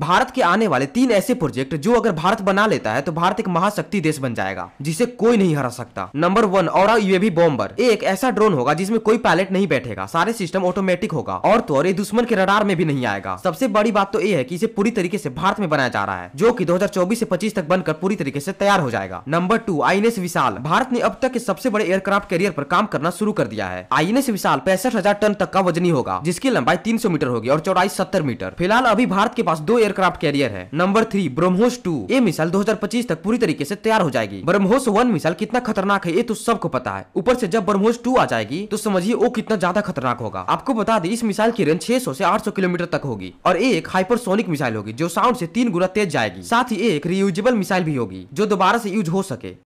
भारत के आने वाले तीन ऐसे प्रोजेक्ट जो अगर भारत बना लेता है तो भारत एक महाशक्ति देश बन जाएगा जिसे कोई नहीं हरा सकता नंबर वन और यूएवी बॉम्बर एक ऐसा ड्रोन होगा जिसमें कोई पायलट नहीं बैठेगा सारे सिस्टम ऑटोमेटिक होगा और तो और ये दुश्मन के रडार में भी नहीं आएगा सबसे बड़ी बात तो ये है की इसे पूरी तरीके ऐसी भारत में बनाया जा रहा है जो की दो ऐसी पच्चीस तक बनकर पूरी तरीके ऐसी तैयार हो जाएगा number two I Vishal Bharat ने अब तक के सबसे बड़े एयरक्राफ्ट कैरियर आरोप काम करना शुरू कर दिया है आई विशाल पैंसठ टन तक का वजनी होगा जिसकी लंबाई तीन मीटर होगी और चौड़ाई सत्तर मीटर फिलहाल अभी भारत के पास दो एयरक्राफ्ट कैरियर है नंबर थ्री ब्रह्मोस टू ये मिसाइल 2025 तक पूरी तरीके से तैयार हो जाएगी ब्रह्मोस वन मिसाइल कितना खतरनाक है ये तो सबको पता है ऊपर से जब ब्रह्मोस टू आ जाएगी तो समझिए वो कितना ज्यादा खतरनाक होगा आपको बता दें इस मिसाइल की रेंज 600 से 800 किलोमीटर तक होगी और एक हाइपरसोनिक मिसाइल होगी जो साउंड से तीन गुना तेज जाएगी साथ ही एक रियूजेबल मिसाइल भी होगी जो दोबारा से यूज हो सके